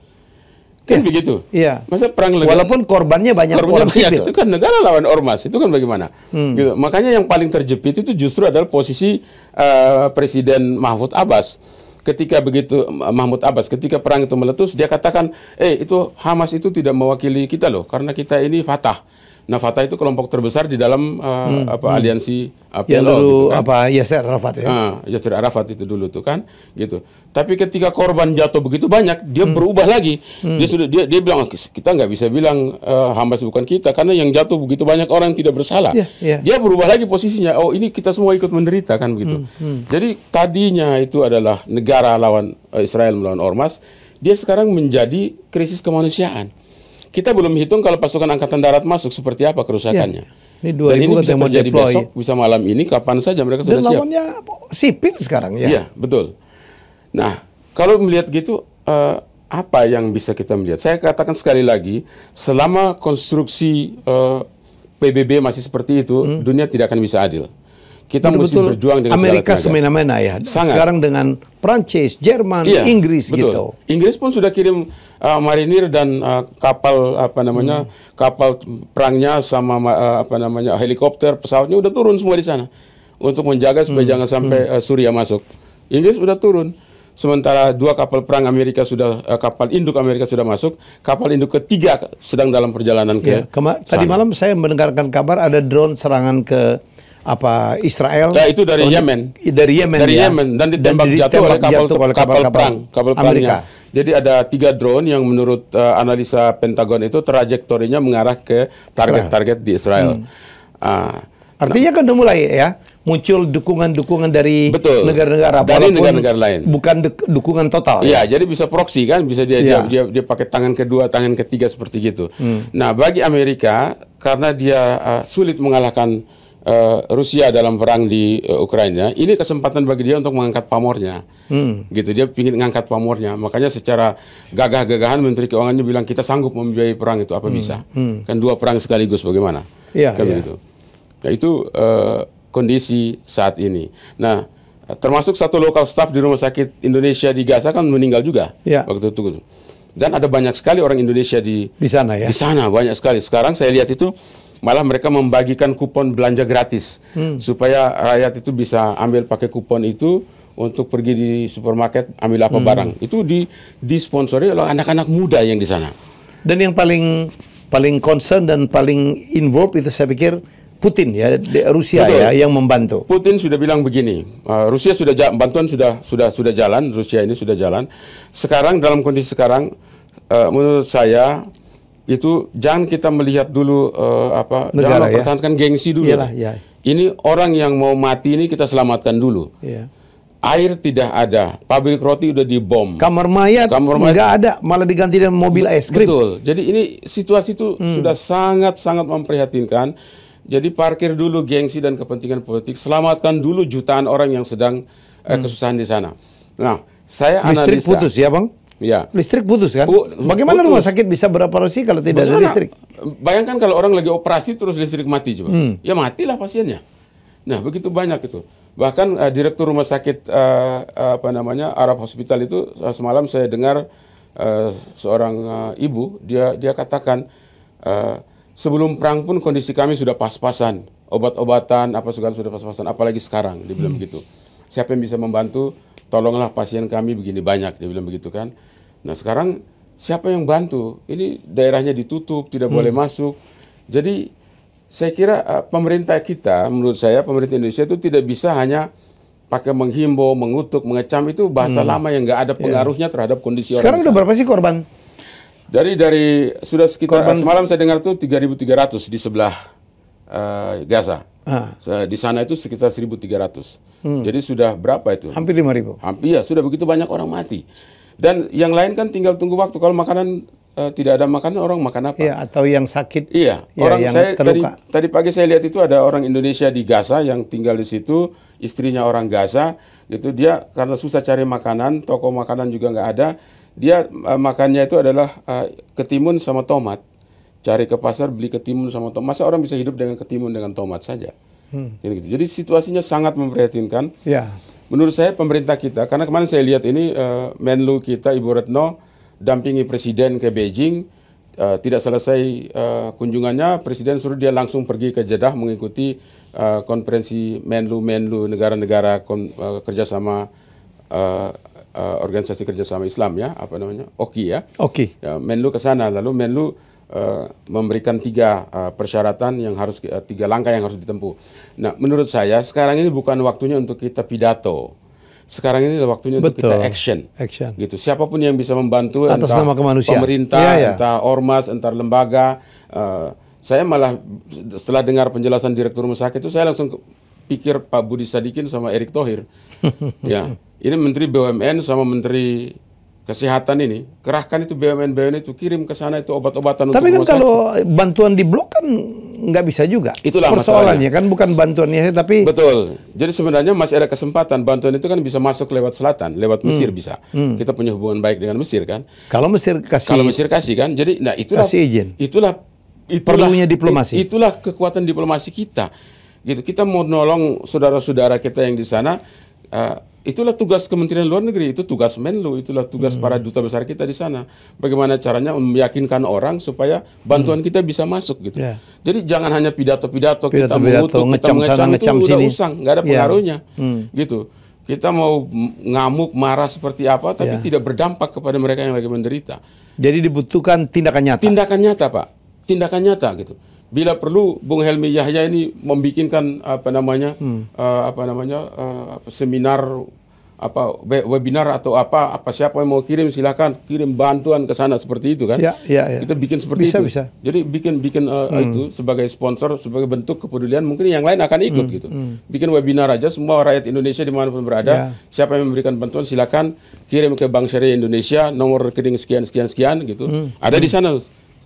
Kan ya. begitu. Iya. Masa perang negara, walaupun korbannya banyak korbannya orang gitu. sipil. Itu kan negara lawan ormas. Itu kan bagaimana? Hmm. Gitu. Makanya yang paling terjepit itu justru adalah posisi uh, Presiden Mahfud Abbas ketika begitu Mahmud Abbas ketika perang itu meletus dia katakan eh itu Hamas itu tidak mewakili kita loh karena kita ini Fatah Nah, Fatah itu kelompok terbesar di dalam uh, hmm. apa hmm. aliansi apa ya, dulu, gitu kan. apa Yasser Arafat ya. Uh, ah, Yasser Arafat itu dulu tuh kan gitu. Tapi ketika korban jatuh begitu banyak, dia hmm. berubah lagi. Hmm. Dia sudah dia dia bilang ah, kita nggak bisa bilang uh, eh, Hamas bukan kita karena yang jatuh begitu banyak orang yang tidak bersalah. Yeah, yeah. Dia berubah lagi posisinya. Oh, ini kita semua ikut menderita kan begitu. Hmm. Hmm. Jadi tadinya itu adalah negara lawan uh, Israel melawan ormas, dia sekarang menjadi krisis kemanusiaan. Kita belum hitung kalau pasukan angkatan darat masuk seperti apa kerusakannya. Ya. Ini 2000 Dan ini bisa terjadi kan deploy. besok, bisa malam ini, kapan saja mereka Dan siap. Dan lawannya sipil sekarang ya. Iya, betul. Nah, kalau melihat gitu, uh, apa yang bisa kita melihat? Saya katakan sekali lagi, selama konstruksi uh, eh, PBB masih seperti itu, hmm. dunia tidak akan bisa adil kita betul, mesti berjuang dengan Amerika semena-mena ya. Sangat. Sekarang dengan Prancis, Jerman, iya, Inggris betul. gitu. Inggris pun sudah kirim uh, marinir dan uh, kapal apa namanya hmm. kapal perangnya sama uh, apa namanya helikopter, pesawatnya udah turun semua di sana untuk menjaga supaya hmm. jangan sampai hmm. uh, Suria masuk. Inggris sudah turun. Sementara dua kapal perang Amerika sudah uh, kapal induk Amerika sudah masuk, kapal induk ketiga sedang dalam perjalanan ke. Ya, sana. Tadi malam saya mendengarkan kabar ada drone serangan ke apa Israel. Nah, itu dari oh, Yemen. Dari Yemen. Dari ya. Yemen dan ditembak dan jatuh oleh kapal, jatuh oleh kapal, kapal perang, kapal Amerika. perangnya. Jadi ada tiga drone yang menurut uh, analisa Pentagon itu trajektorinya mengarah ke target-target di Israel. Hmm. Uh, Artinya nah, kan udah mulai ya muncul dukungan-dukungan dari negara-negara dari negara-negara lain bukan dukungan total ya, ya jadi bisa proksi kan bisa dia, ya. dia iya. dia dia pakai tangan kedua tangan ketiga seperti gitu hmm. nah bagi Amerika karena dia uh, sulit mengalahkan Eh, Rusia dalam perang di uh, Ukraina, ini kesempatan bagi dia untuk mengangkat pamornya. Hmm. Gitu dia ingin mengangkat pamornya. Makanya secara gagah-gagahan Menteri Keuangannya bilang kita sanggup membiayai perang itu apa hmm. bisa? Hmm. Kan dua perang sekaligus bagaimana? Iya. Kan iya. ya. gitu. Nah itu uh, kondisi saat ini. Nah termasuk satu lokal staff di rumah sakit Indonesia di Gaza kan meninggal juga ya. waktu itu. Gitu. Dan ada banyak sekali orang Indonesia di di sana ya. Di sana banyak sekali. Sekarang saya lihat itu malah mereka membagikan kupon belanja gratis hmm. supaya rakyat itu bisa ambil pakai kupon itu untuk pergi di supermarket ambil apa hmm. barang itu di disponsori oleh anak-anak muda yang di sana dan yang paling paling concern dan paling involved itu saya pikir Putin ya Rusia Betul. ya yang membantu. Putin sudah bilang begini, eh, Rusia sudah bantuan sudah sudah sudah jalan, Rusia ini sudah jalan. Sekarang dalam kondisi sekarang eh, menurut saya itu jangan kita melihat dulu uh, apa Negara, jangan ya? gengsi dulu. Iyalah, ya. Ini orang yang mau mati ini kita selamatkan dulu. Iya. Air tidak ada, pabrik roti udah dibom. Kamar mayat, kamar mayat nggak ada, malah diganti dengan mobil es krim. Betul. Jadi ini situasi itu hmm. sudah sangat-sangat memprihatinkan. Jadi parkir dulu gengsi dan kepentingan politik, selamatkan dulu jutaan orang yang sedang eh, hmm. kesusahan di sana. Nah, saya Listrik analisa. putus ya, Bang? Ya. Listrik putus kan? Putus. Bagaimana rumah sakit bisa beroperasi kalau tidak Bagaimana? ada listrik? Bayangkan kalau orang lagi operasi terus listrik mati coba. Hmm. Ya matilah pasiennya. Nah, begitu banyak itu. Bahkan uh, direktur rumah sakit uh, apa namanya? Arab Hospital itu eh, semalam saya dengar uh, seorang uh, ibu dia dia katakan uh, sebelum perang pun kondisi kami sudah pas-pasan. Obat-obatan apa segala sudah pas-pasan, apalagi sekarang dia bilang hmm. begitu. Siapa yang bisa membantu? Tolonglah pasien kami begini banyak dia bilang begitu kan. Nah sekarang siapa yang bantu? Ini daerahnya ditutup, tidak hmm. boleh masuk. Jadi saya kira uh, pemerintah kita, menurut saya pemerintah Indonesia itu tidak bisa hanya pakai menghimbau, mengutuk, mengecam itu bahasa hmm. lama yang nggak ada iya. pengaruhnya yeah. terhadap kondisi Sekarang orang. Sekarang udah berapa sih korban? Jadi dari sudah sekitar korban semalam saya dengar tuh 3.300 di sebelah uh, Gaza. Ah. Di sana itu sekitar 1.300. Hmm. Jadi sudah berapa itu? Hampir 5.000. Hampir ya, sudah begitu banyak orang mati. Dan yang lain kan tinggal tunggu waktu. Kalau makanan uh, tidak ada makanan, orang makan apa? Iya, atau yang sakit. Iya, ya, orang yang saya terluka. tadi tadi pagi saya lihat itu ada orang Indonesia di Gaza yang tinggal di situ, istrinya orang Gaza, gitu dia karena susah cari makanan, toko makanan juga nggak ada, dia uh, makannya itu adalah uh, ketimun sama tomat. Cari ke pasar beli ketimun sama tomat. Masa orang bisa hidup dengan ketimun dengan tomat saja? Hmm. Jadi, gitu. situasinya sangat memprihatinkan. Ya. Menurut saya pemerintah kita, karena kemarin saya lihat ini uh, Menlu kita Ibu Retno dampingi Presiden ke Beijing, uh, tidak selesai uh, kunjungannya, Presiden suruh dia langsung pergi ke Jeddah mengikuti uh, konferensi Menlu-Menlu negara-negara uh, kerjasama uh, uh, organisasi kerjasama Islam ya, apa namanya, OKI ya. OKI. Okay. Ya, Menlu ke sana, lalu Menlu Eh, memberikan tiga eh, persyaratan yang harus eh, tiga langkah yang harus ditempuh. Nah, menurut saya sekarang ini bukan waktunya untuk kita pidato. Sekarang ini waktunya Betul. untuk kita action. Action. Gitu. Siapapun yang bisa membantu atas entah nama kemanusiaan. Pemerintah, ya, ya. entah ormas, entah lembaga. Uh, saya malah setelah dengar penjelasan direktur rumah sakit itu saya langsung pikir Pak Budi Sadikin sama Erick Thohir. ya, ini menteri BUMN sama menteri kesehatan ini, kerahkan itu BUMN-BUMN itu kirim ke sana itu obat-obatan untuk Tapi kan kalau sakit. bantuan diblok kan nggak bisa juga. Itulah persoalannya kan bukan bantuannya tapi Betul. Jadi sebenarnya masih ada kesempatan bantuan itu kan bisa masuk lewat selatan, lewat hmm. Mesir hmm. bisa. Hmm. Kita punya hubungan baik dengan Mesir kan. Kalau Mesir kasih Kalau Mesir kasih kan. Jadi nah itulah kasih izin. Itulah itulah perlunya diplomasi. Itulah kekuatan diplomasi kita. Gitu. Kita mau nolong saudara-saudara kita yang di sana uh, Itulah tugas Kementerian Luar Negeri, itu tugas Menlu, itulah tugas hmm. para duta besar kita di sana. Bagaimana caranya meyakinkan orang supaya bantuan hmm. kita bisa masuk gitu. Yeah. Jadi jangan hanya pidato-pidato kita mengutuk, kita mengecam sana, itu udah usang, nggak ada ya. pengaruhnya yeah. hmm. gitu. Kita mau ngamuk, marah seperti apa, tapi yeah. tidak berdampak kepada mereka yang lagi menderita. Jadi dibutuhkan tindakan nyata. Tindakan nyata, Pak. Tindakan nyata gitu bila perlu Bung Helmi Yahya ini membikinkan apa namanya hmm. uh, apa namanya uh, seminar apa webinar atau apa apa siapa yang mau kirim silahkan kirim bantuan ke sana seperti itu kan ya, ya, ya. kita bikin seperti bisa, itu bisa. jadi bikin bikin uh, hmm. itu sebagai sponsor sebagai bentuk kepedulian mungkin yang lain akan ikut hmm. gitu hmm. bikin webinar aja semua rakyat Indonesia dimanapun berada ya. siapa yang memberikan bantuan silahkan kirim ke Bank Syariah Indonesia nomor rekening sekian sekian sekian gitu hmm. ada hmm. di sana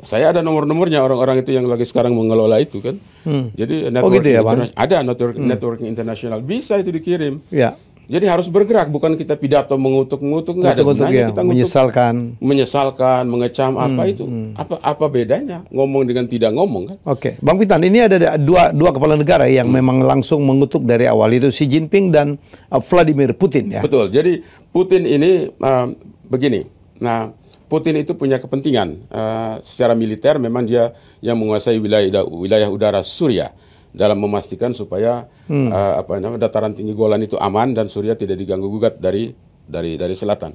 saya ada nomor-nomornya orang-orang itu yang lagi sekarang mengelola itu kan. Hmm. Jadi network oh gitu ya, ada network, hmm. networking internasional bisa itu dikirim. Ya. Jadi harus bergerak bukan kita pidato mengutuk-ngutuk nggak ada gunanya ya, kita menyesalkan menyesalkan mengecam hmm, apa itu hmm. apa apa bedanya ngomong dengan tidak ngomong kan Oke okay. Bang Pitan ini ada dua dua kepala negara yang hmm. memang langsung mengutuk dari awal itu Xi Jinping dan uh, Vladimir Putin ya Betul jadi Putin ini uh, begini nah Putin itu punya kepentingan uh, secara militer memang dia yang menguasai wilayah wilayah udara Suriah dalam memastikan supaya hmm. uh, apa namanya dataran tinggi Golan itu aman dan Suriah tidak diganggu gugat dari dari dari selatan.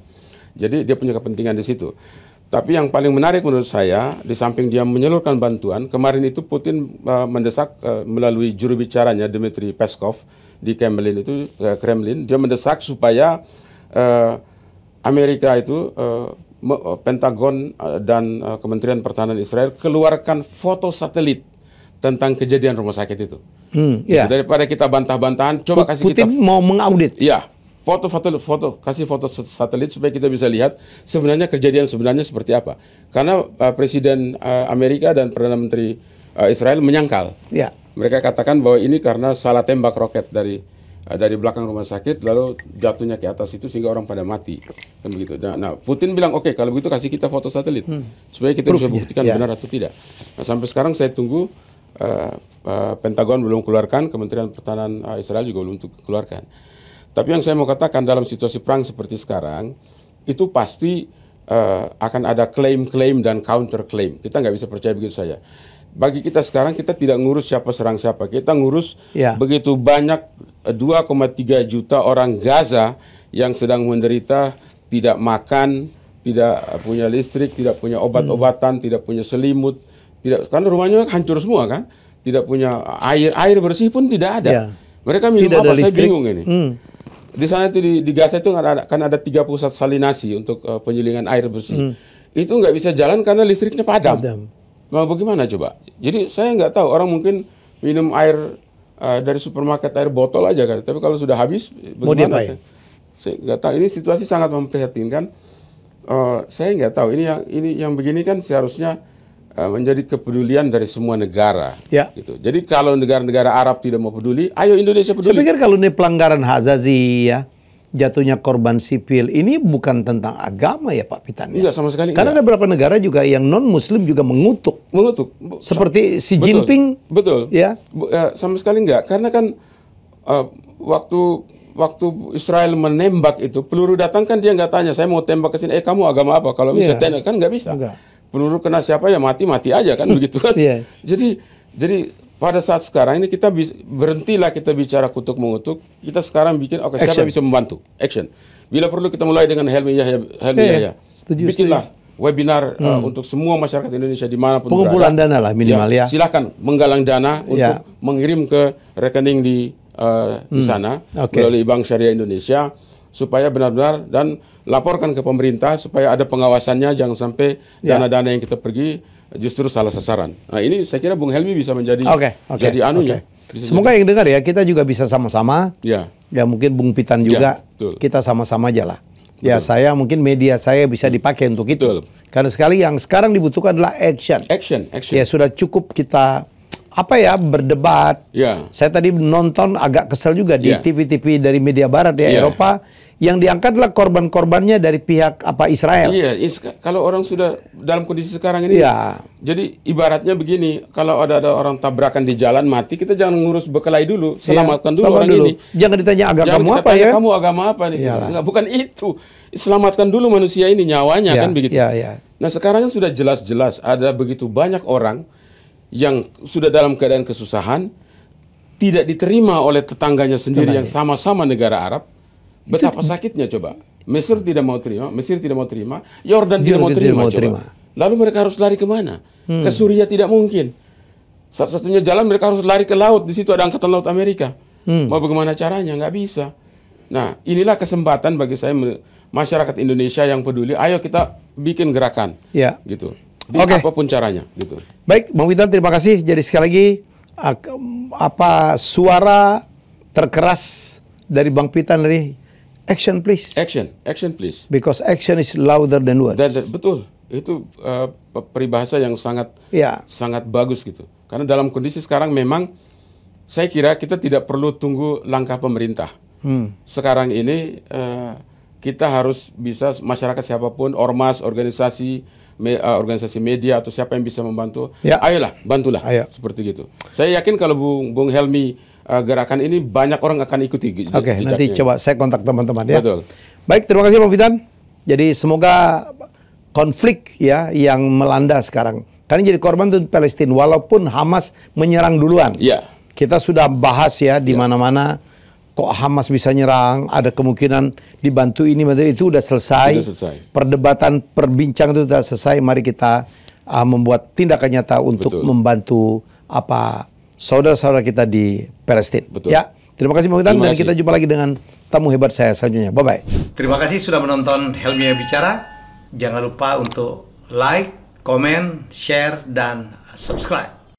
Jadi dia punya kepentingan di situ. Tapi yang paling menarik menurut saya, di samping dia menyalurkan bantuan, kemarin itu Putin uh, mendesak uh, melalui juru bicaranya Dmitry Peskov di Kremlin itu uh, Kremlin, dia mendesak supaya uh, Amerika itu uh, Eh, Pentagon eh, dan eh, Kementerian Pertahanan Israel keluarkan foto satelit tentang kejadian rumah sakit itu. Hmm, Jadi, ya. Daripada kita bantah-bantahan, coba kasih Putin kita. mau mengaudit. Iya, foto foto foto kasih foto satelit supaya kita bisa lihat sebenarnya kejadian sebenarnya seperti apa. Karena uh, Presiden uh, Amerika dan Perdana Menteri uh, Israel menyangkal. Ya. Mereka katakan bahwa ini karena salah tembak roket dari dari belakang rumah sakit lalu jatuhnya ke atas itu sehingga orang pada mati kan begitu nah, nah Putin bilang oke okay, kalau begitu kasih kita foto satelit hmm. supaya kita Proofnya. bisa buktikan ya. benar atau tidak nah sampai sekarang saya tunggu uh, uh, Pentagon belum keluarkan Kementerian Pertahanan uh, Israel juga belum keluarkan tapi yang saya mau katakan dalam situasi perang seperti sekarang itu pasti uh, akan ada klaim-klaim dan counter klaim kita nggak bisa percaya begitu saja bagi kita sekarang kita tidak ngurus siapa serang siapa. Kita ngurus ya. begitu banyak 2,3 eh, juta orang Gaza yang sedang menderita tidak makan, tidak punya listrik, tidak punya obat-obatan, hmm. tidak punya selimut, tidak kan rumahnya hancur semua kan? Tidak punya air air bersih pun tidak ada. Ya. Mereka minum tidak apa? Saya listrik. bingung ini. Hmm. Di sana itu di, di Gaza itu kan ada kan ada tiga pusat salinasi untuk uh, penyulingan air bersih. Hmm. Itu nggak bisa jalan karena listriknya padam. padam Nah, bagaimana coba? Jadi saya nggak tahu orang mungkin minum air uh, dari supermarket air botol aja kan. Tapi kalau sudah habis Mau bagaimana? Saya, saya nggak tahu. Ini situasi sangat memprihatinkan. Uh, saya nggak tahu. Ini yang ini yang begini kan seharusnya uh, menjadi kepedulian dari semua negara. Ya. Gitu. Jadi kalau negara-negara Arab tidak mau peduli, ayo Indonesia peduli. Saya pikir kalau ini pelanggaran hak asasi ya, jatuhnya korban sipil ini bukan tentang agama ya Pak Pitan. Ya? Iya sama sekali. Karena iya. ada beberapa negara juga yang non Muslim juga mengutuk. Mengutuk. Seperti Xi betul, Jinping. Betul. Ya. ya. Sama sekali enggak. Karena kan uh, waktu waktu Israel menembak itu peluru datang kan dia nggak tanya saya mau tembak ke sini. Eh kamu agama apa? Kalau bisa yeah. tembak kan nggak bisa. Enggak. Peluru kena siapa ya mati mati aja kan begitu kan. Yeah. Jadi jadi pada saat sekarang ini kita berhentilah kita bicara kutuk mengutuk. Kita sekarang bikin oke okay, siapa bisa membantu? Action. Bila perlu kita mulai dengan Helmi Yahya. Helmi eh, Yahya. Setuju, Bikinlah setuju. webinar eh, hmm. uh, untuk semua masyarakat Indonesia dimanapun Pengumpulan berada. dana lah ya, minimal ya. ya. Silahkan menggalang dana ya. untuk ya. mengirim ke rekening di uh, hmm. di sana okay. melalui Bank Syariah Indonesia supaya benar-benar dan laporkan ke pemerintah supaya ada pengawasannya jangan sampai ya. dana-dana yang kita pergi justru salah sasaran. Nah, ini saya kira Bung Helmi bisa menjadi okay, okay, jadi anunya. Okay. Semoga yang dengar ya kita juga bisa sama-sama. Ya. Ya mungkin Bung Pitan ya, juga ya, kita sama-sama aja lah. Ya betul. saya mungkin media saya bisa hmm. dipakai untuk itu. Betul. Karena sekali yang sekarang dibutuhkan adalah action. Action, action. Ya sudah cukup kita apa ya berdebat. Ya. Saya tadi nonton agak kesel juga di ya. TV-TV dari media Barat ya, ya. Eropa yang diangkatlah korban-korbannya dari pihak apa Israel. Iya, kalau orang sudah dalam kondisi sekarang ini. Iya. Jadi ibaratnya begini, kalau ada ada orang tabrakan di jalan mati, kita jangan ngurus bekelai dulu, iya. selamatkan iya, dulu orang dulu. ini. Jangan ditanya agama jangan kamu apa ya? Kamu agama apa nih? Enggak, bukan itu. Selamatkan dulu manusia ini nyawanya iya, kan begitu. Iya, iya. Nah, sekarang sudah jelas-jelas ada begitu banyak orang yang sudah dalam keadaan kesusahan tidak diterima oleh tetangganya sendiri Tentang yang sama-sama negara Arab Betapa sakitnya coba. Mesir tidak mau terima, Mesir tidak mau terima, Yordan tidak mau terima. mau terima. Lalu mereka harus lari kemana? Hmm. Ke Suriah tidak mungkin. Satu-satunya jalan mereka harus lari ke laut. Di situ ada angkatan laut Amerika. Hmm. Mau bagaimana caranya? Nggak bisa. Nah, inilah kesempatan bagi saya masyarakat Indonesia yang peduli. Ayo kita bikin gerakan. Ya. Gitu. Oke. Okay. Apapun caranya. Gitu. Baik, Bang Witan, terima kasih. Jadi sekali lagi apa suara terkeras dari Bang Pitan dari Action please. Action, action please. Because action is louder than words. That, that, betul, itu uh, peribahasa yang sangat, yeah. sangat bagus gitu. Karena dalam kondisi sekarang memang saya kira kita tidak perlu tunggu langkah pemerintah. Hmm. Sekarang ini uh, kita harus bisa masyarakat siapapun, ormas, organisasi, me, uh, organisasi media atau siapa yang bisa membantu, ya. ayolah bantulah. Ayo. Seperti gitu. Saya yakin kalau Bung Bung Helmi uh, gerakan ini banyak orang akan ikuti. Oke, okay, nanti coba saya kontak teman-teman ya. Betul. Baik, terima kasih Pak Fitan. Jadi semoga konflik ya yang melanda sekarang. Karena jadi korban itu Palestina walaupun Hamas menyerang duluan. Iya. Kita sudah bahas ya di ya. mana-mana yeah. kok Hamas bisa nyerang, ada kemungkinan dibantu ini materi itu sudah selesai. Sudah selesai. Perdebatan, perbincangan itu sudah selesai. Mari kita uh, membuat tindakan nyata untuk Betul. membantu apa saudara-saudara kita di Palestina. Betul. Ya. Terima kasih Bang Witan dan kita jumpa lagi dengan tamu hebat saya selanjutnya. Bye bye. Terima kasih sudah menonton Helmi bicara. Jangan lupa untuk like, comment, share dan subscribe.